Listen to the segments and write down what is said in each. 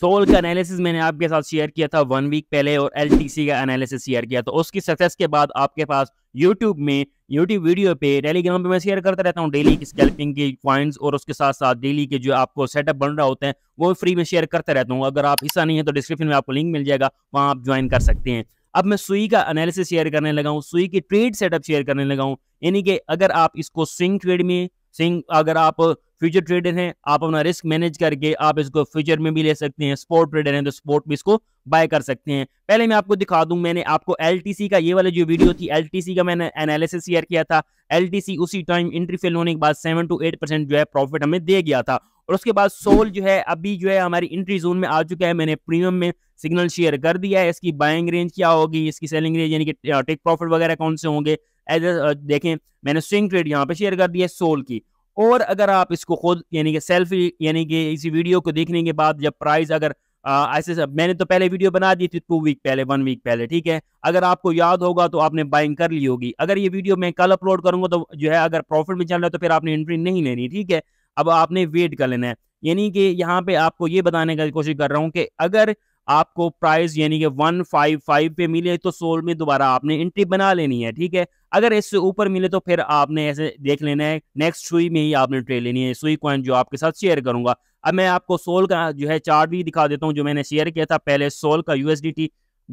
soul का analysis मैंने आपके साथ शेयर किया था वन वीक पहले और एल का एनालिसिस शेयर किया था उसकी सक्सेस के बाद आपके पास यूट्यूब में यूट्यूब वीडियो पे टेलीग्राम पे मैं शेयर करता रहता हूँ डेली की स्कैल्पिंग के पॉइंट्स और उसके साथ साथ डेली के जो आपको सेटअप बन रहा होते हैं वो फ्री में शेयर करता रहता हूँ अगर आप हिस्सा नहीं है तो डिस्क्रिप्शन में आपको लिंक मिल जाएगा वहाँ आप ज्वाइन कर सकते हैं अब मैं सुई का एनालिसिस शेयर करने लगा हूँ सुई की ट्रेड सेटअप शेयर करने लगा हूँ यानी कि अगर आप इसको स्विंग ट्रेड में स्विंग अगर आप फ्यूचर ट्रेडर हैं आप अपना रिस्क मैनेज करके आप इसको फ्यूचर में भी ले सकते हैं स्पोर्ट ट्रेडर हैं तो स्पोर्ट भी इसको बाय कर सकते हैं पहले मैं आपको दिखा दूं मैंने आपको एल का ये वाला जो वीडियो थी एल का मैंने एनालिसिस शेयर किया था एल उसी टाइम एंट्री फेल होने के बाद सेवन टू एट परसेंट जो है प्रॉफिट हमें दे गया था और उसके बाद सोल जो है अभी जो है हमारी एंट्री जोन में आ चुका है मैंने प्रीमियम में सिग्नल शेयर कर दिया है इसकी बाइंग रेंज क्या होगी इसकी सेलिंग रेंज यानी कि टेक प्रॉफिट वगैरह कौन से होंगे एज देखें मैंने स्विंग ट्रेड यहाँ पे शेयर कर दिया है सोल की और अगर आप इसको खुद यानी कि सेल्फी यानी कि इसी वीडियो को देखने के बाद जब प्राइस अगर ऐसे मैंने तो पहले वीडियो बना दी थी टू वीक पहले वन वीक पहले ठीक है अगर आपको याद होगा तो आपने बाइंग कर ली होगी अगर ये वीडियो मैं कल अपलोड करूंगा तो जो है अगर प्रॉफिट में चल रहा है तो फिर आपने एंट्री नहीं लेनी ठीक है अब आपने वेट कर लेना है यानी कि यहाँ पे आपको ये बताने की कोशिश कर रहा हूँ कि अगर आपको प्राइस यानी कि वन फाइव फाइव पे मिले तो सोल में दोबारा आपने एंट्री बना लेनी है ठीक है अगर इससे ऊपर मिले तो फिर आपने ऐसे देख लेना है नेक्स्ट सुई में ही आपने ट्रेड लेनी है सुई कॉइन जो आपके साथ शेयर करूंगा अब मैं आपको सोल का जो है चार्ट भी दिखा देता हूँ जो मैंने शेयर किया था पहले सोल का यू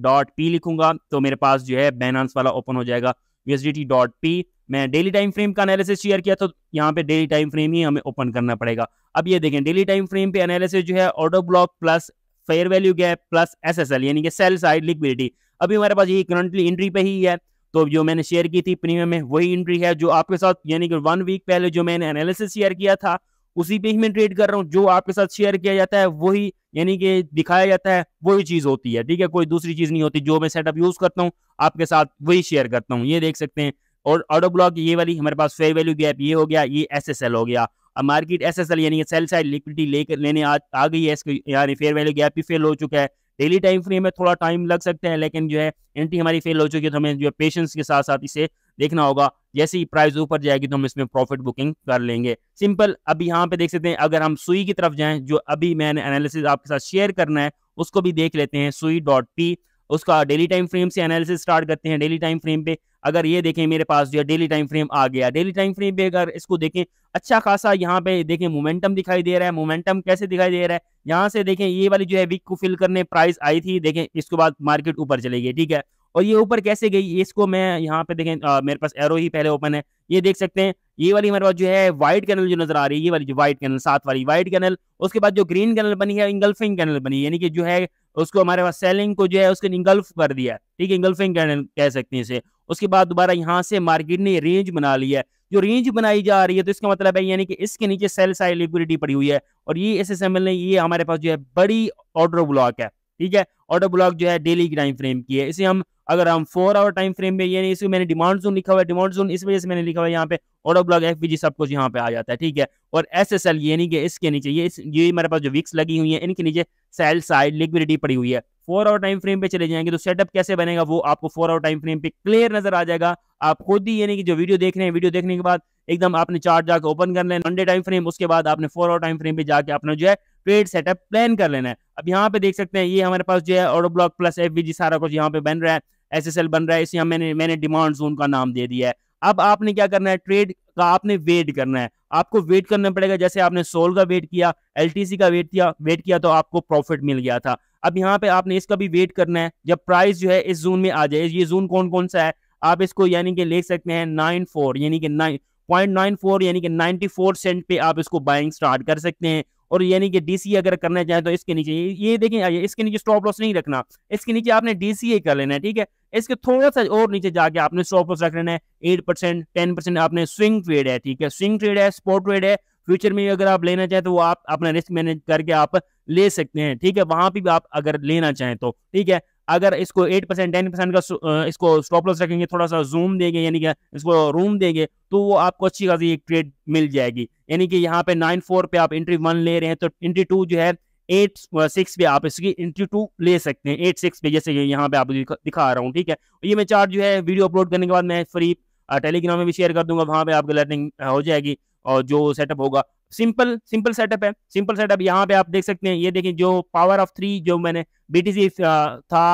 डॉट पी लिखूंगा तो मेरे पास जो है बैनांस वाला ओपन हो जाएगा यूएसडीटी डॉट पी मैं डेली टाइम फ्रेम का एनालिसिस शेयर किया तो यहाँ पे डेली टाइम फ्रेम ही हमें ओपन करना पड़ेगा अब ये देखें डेली टाइम फ्रेम पे एनालिसिस जो है order block plus fair value gap plus SSL यानी कि सेल साइड लिक्विडिटी अभी हमारे पास ये करंटली इंट्री पे ही है तो जो मैंने शेयर की थी प्रीमियम में वही इंट्री है जो आपके साथ यानी कि वन वीक पहले जो मैंने एनालिसिस शेयर किया था उसी पे ही मैं ट्रेड कर रहा हूँ जो आपके साथ शेयर किया जाता है वही यानी कि दिखाया जाता है वही चीज होती है ठीक है कोई दूसरी चीज नहीं होती जो मैं सेटअप यूज करता हूँ आपके साथ वही शेयर करता हूँ ये देख सकते हैं और ऑडो ब्लॉक ये वाली हमारे पास फेयर वैल्यू गैप ये हो गया ये एस हो गया अब मार्केट एस एस एल यानी सेल साइड लिक्विडिटी लेकर लेने आ, आ गई है इसको यानी फेयर वैल्यू गैप भी फेल हो चुका है डेली टाइम फ्रेम में थोड़ा टाइम लग सकता है लेकिन जो है एंट्री हमारी फेल हो चुकी है तो हमें जो है पेशेंस के साथ साथ इसे देखना होगा जैसे ही प्राइस ऊपर जाएगी तो हम इसमें प्रॉफिट बुकिंग कर लेंगे सिंपल अब यहाँ पे देख सकते हैं अगर हम सुई की तरफ जाएं जो अभी मैंने एनालिसिस आपके साथ शेयर करना है उसको भी देख लेते हैं सुई डॉट पी उसका डेली टाइम फ्रेम से एनालिसिस स्टार्ट करते हैं डेली टाइम फ्रेम पे अगर ये देखें मेरे पास जो है डेली टाइम फ्रेम आ गया डेली टाइम फ्रेम पे अगर इसको देखें अच्छा खासा यहाँ पे देखें मोमेंटम दिखाई दे रहा है मोमेंटम कैसे दिखाई दे रहा है यहाँ से देखें ये वाली जो है वीक को फिल करने प्राइस आई थी देखें इसके बाद मार्केट ऊपर चलेगी ठीक है और ये ऊपर कैसे गई इसको मैं यहाँ पे देखें आ, मेरे पास एरो ही पहले ओपन है ये देख सकते हैं ये वाली हमारे पास जो है व्हाइट कैनल जो नजर आ रही है ये वाली जो व्हाइट कैनल सात वाली व्हाइट कैनल उसके बाद जो ग्रीन कैनल बनी है इंगल्फिंग कैनल बनी यानी कि जो है उसको हमारे पास सेलिंग को जो है उसके इंगल्फ कर दिया ठीक है इंगल्फिंग कैनल कह सकते हैं इसे उसके बाद दोबारा यहाँ से मार्केट ने रेंज बना लिया है जो रेंज बनाई जा रही है तो इसका मतलब है यानी कि इसके नीचे सेल साइड लिक्विडिटी पड़ी हुई है और ये एस एस ने ये हमारे पास जो है बड़ी ऑर्डर ब्लॉक है ठीक है ऑर्डर ब्लॉक जो है डेली टाइम फ्रेम की है इसे हम अगर हम फोर आवर टाइम फ्रेम में ये इसमें मैंने डिमांड जोन लिखा हुआ है डिमांड जोन इस वजह से मैंने लिखा हुआ है यहाँ पे ऑटो ब्लॉक एफ सब कुछ यहाँ पे आ जाता है ठीक है और एस एस एल नहीं कि इसके नीचे ये इस ये मेरे पास जो विक्स लगी हुई है इनके नीचे सेल साइड लिक्विडिटी पड़ी हुई है फोर आवर टाइम फ्रेम पे चले जाएंगे तो सेटअप कैसे बनेगा वो आपको फोर आवर टाइम फ्रेम पे क्लियर नजर आ जाएगा आप खुद ही यानी कि जो वीडियो देख रहे हैं वीडियो देखने के बाद एकदम आपने चार्ट जाकर ओपन कर लेना मंडे टाइम फ्रेम उसके बाद आपने फोर आवर टाइम फ्रेम पे जाके अपना जो है ट्रेड सेटअप प्लान कर लेना है अब यहाँ पे देख सकते हैं ये हमारे पास जो है ऑडो ब्लॉक प्लस एफ सारा कुछ यहाँ पे बन रहा है एस बन रहा है इसे मैंने मैंने डिमांड जोन का नाम दे दिया है अब आपने क्या करना है ट्रेड तो आपने वेट करना है आपको वेट करना पड़ेगा जैसे आपने सोल का वेट किया एलटीसी का वेट किया वेट किया तो आपको प्रॉफिट मिल गया था अब यहाँ पे आपने इसका भी वेट करना है जब प्राइस जो है इस जोन में आ जाए ये जोन कौन कौन सा है आप इसको यानी कि ले सकते हैं नाइन फोर यानी कि नाइन पॉइंट नाइन फोर यानी कि नाइन्टी फोर सेंट पे आप इसको बाइंग स्टार्ट कर सकते हैं और यानी कि डीसीए अगर करना चाहे तो इसके नीचे ये देखें इसके नीचे स्टॉप लॉस नहीं रखना इसके नीचे आपने डीसीए कर लेना है ठीक है इसके थोड़ा सा और नीचे जाके आपने स्टॉप लॉस रख लेना है एट परसेंट टेन परसेंट आपने स्विंग ट्रेड है ठीक है स्विंग ट्रेड है स्पॉट ट्रेड है फ्यूचर में अगर आप लेना चाहें तो वो आप अपना रिस्क मैनेज करके आप ले सकते हैं ठीक है वहां पे भी आप अगर लेना चाहें तो ठीक है अगर इसको एट परसेंट टेन परसेंट का इसको स्टॉप लॉस रखेंगे थोड़ा सा जूम देंगे यानी कि इसको रूम देंगे तो वो आपको अच्छी खासी एक ट्रेड मिल जाएगी यानी कि यहाँ पे नाइन फोर पे आप एंट्री वन ले रहे हैं तो एंट्री टू जो है एट सिक्स पे आप इसकी एंट्री टू ले सकते हैं एट सिक्स पे जैसे यहाँ पे आप दिखा रहा हूँ ठीक है ये मैं चार्ट जो है वीडियो अपलोड करने के बाद मैं फ्री टेलीग्राम में भी शेयर कर दूंगा वहाँ पे आपकी लर्निंग हो जाएगी और जो सेटअप होगा सिंपल सिंपल सेटअप है सिंपल सेटअप यहाँ पे आप देख सकते हैं ये देखिए जो पावर ऑफ थ्री जो मैंने बीटीसी था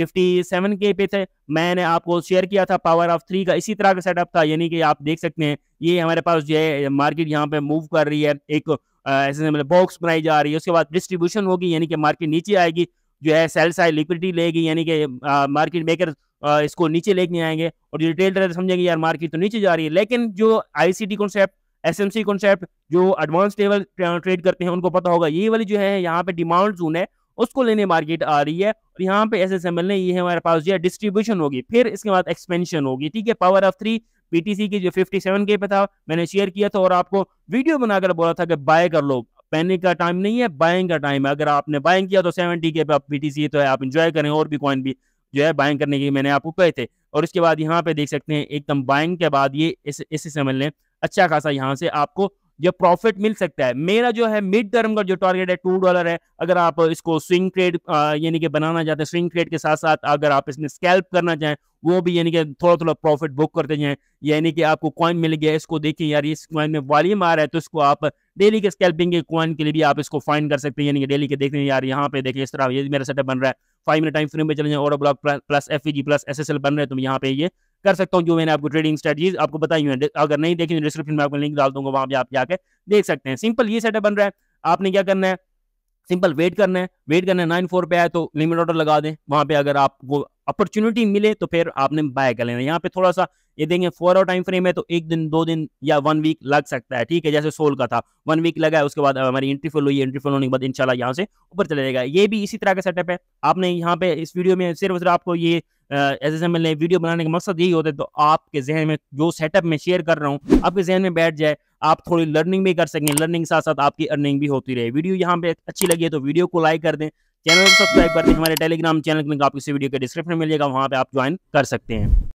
57 के पे थे मैंने आपको शेयर किया था पावर ऑफ थ्री का इसी तरह का सेटअप था यानी कि आप देख सकते हैं ये हमारे पास जो है मार्केट यहाँ पे मूव कर रही है एक ऐसे मतलब बॉक्स बनाई जा रही है उसके बाद डिस्ट्रीब्यूशन होगी यानी कि मार्केट नीचे आएगी जो है सेल साइड लिक्विडिटी लेगी यानी कि मार्केट मेकर इसको नीचे लेके आएंगे और जो रिटेल समझेंगे यार मार्केट तो नीचे जा रही है लेकिन जो आईसीटी कॉन्सेप्ट एसएमसी कॉन्सेप्ट जो एडवांस लेवल ट्रेड करते हैं उनको पता होगा ये वाली जो है यहाँ पे डिमांड जोन है उसको लेने मार्केट आ रही है और यहाँ पे एस एस एम एल ने ये हमारे पास जो है डिस्ट्रीब्यूशन होगी फिर इसके बाद एक्सपेंशन होगी ठीक है पावर ऑफ थ्री पीटीसी की जो 57 के पे था मैंने शेयर किया था और आपको वीडियो बनाकर बोला था कि बाय कर लो पैनिक का टाइम नहीं है बाइंग का टाइम है अगर आपने बाइंग किया तो सेवेंटी के पे आप पीटीसी तो है आप इंजॉय करें और भी कॉइन भी जो है बाइंग करने के मैंने आपको कहे थे और इसके बाद यहाँ पे देख सकते हैं एकदम बाइंग के बाद ये एस एस एम एल ने अच्छा खासा यहाँ से आपको जो प्रॉफिट मिल सकता है मेरा जो है मिड टर्म का जो टारगेट है टू डॉलर है अगर आप इसको स्विंग ट्रेड यानी कि बनाना चाहते हैं स्विंग ट्रेड के साथ साथ अगर आप इसमें स्कैल्प करना चाहें वो भी यानी कि थोड़ा थोड़ा प्रॉफिट बुक करते जाएं यानी कि आपको कॉइन मिल गया इसको देखिए यार इस कॉइन में वॉल्यूम आ रहा है तो इसको आप डेली के स्कैल्पिंग के कॉइन के लिए भी आप इसको फाइंड कर सकते हैं यानी कि डेली के देखते हैं यार यहाँ पे देखिए इस तरह ये मेरा सेटअप बन रहा है फाइव मिनट टाइम फ्रेम में चले जाए और block plus F plus S S बन रहे हैं तो यहाँ पे ये कर सकता हूँ जो मैंने आपको ट्रेडिंग स्ट्रेटजीज आपको बताई हुई अगर नहीं देखी डिस्क्रिप्शन तो में आपको लिंक डाल दूंगा वहां पर आप जाकर देख सकते हैं सिंपल ये सेटअप बन रहा है आपने क्या करना है सिंपल वेट करना है वेट करना है नाइन फोर पे आए तो लिमिट ऑर्डर लगा दें वहां पे अगर आपको अपॉर्चुनिटी मिले तो फिर आपने बाय कर लेना यहाँ पे थोड़ा सा ये देंगे फोर आवर टाइम फ्रेम है तो एक दिन दो दिन या वन वीक लग सकता है ठीक है जैसे सोल का था वन वीक लगा है उसके बाद हमारी एंट्री फुल हुई एंट्री फुल होने के बाद इंशाल्लाह यहाँ से ऊपर चले जाएगा ये भी इसी तरह का सेटअप है आपने यहाँ पे इस वीडियो में सिर्फ सिर्फ आपको ये एज एस एम वीडियो बनाने का मकसद यही होता है तो आपके जहन में जो सेटअप में शेयर कर रहा हूँ आपके जहन में बैठ जाए आप थोड़ी लर्निंग भी कर सकें लर्निंग के साथ साथ आपकी अर्निंग भी होती रहे वीडियो यहाँ पे अच्छी लगी है तो वीडियो को लाइक कर दें चैनल को सब्सक्राइब कर दें हमारे टेलीग्राम चैनल का आपको इस वीडियो के डिस्क्रिप्शन में मिलेगा वहाँ पे आप ज्वाइन कर सकते हैं